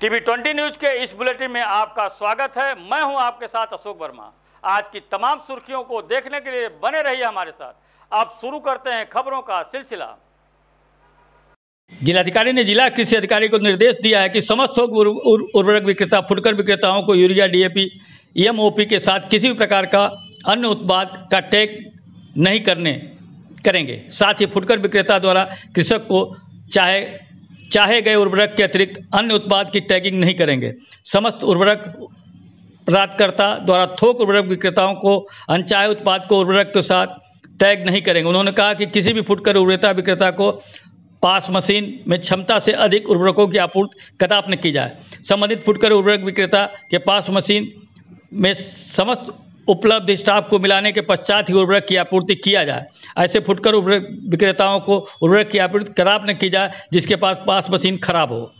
TV twenty news के इस bulletin में आपका स्वागत है मैं हूं आपके साथ अशोक वर्मा आज की तमाम सुर्खियों को देखने के लिए बने रहिए हमारे साथ आप शुरू करते हैं खबरों का सिलसिला जिलाधिकारी ने जिला कृषि अधिकारी को निर्देश दिया है कि समस्त थोक उर्वरक विक्रेता फुटकर विक्रेताओं को यूरिया डीएपी एमओपी e के साथ किसी भी प्रकार का अन्य उत्पाद का टैग नहीं करने करेंगे साथ ही फुटकर विक्रेता द्वारा कृषक को चाहे चाहे गए उर्वरक के अतिरिक्त अन्य उत्पाद की टैगिंग नहीं करेंगे समस्त उर्वरक प्राप्तकर्ता द्वारा थोक उर्वरक विक्रेताओं को अनचाहे उत्पाद को उर्वरक के साथ टैग नहीं करेंगे उन्होंने कहा कि किसी भी फुटकर उर्वरता विक्रेता को पास मशीन में क्षमता से अधिक उर्वरकों की आपूर्ति कदाप न की जाए संबंधित फुटकर उर्वरक विक्रेता के पास मशीन में समस्त उपलब्ध स्टाफ को मिलाने के पश्चात ही उर्वरक की आपूर्ति किया जाए ऐसे फुटकर उर्वरक विक्रेताओं को उर्वरक की आपूर्ति खराब न की जाए जिसके पास पास मशीन खराब हो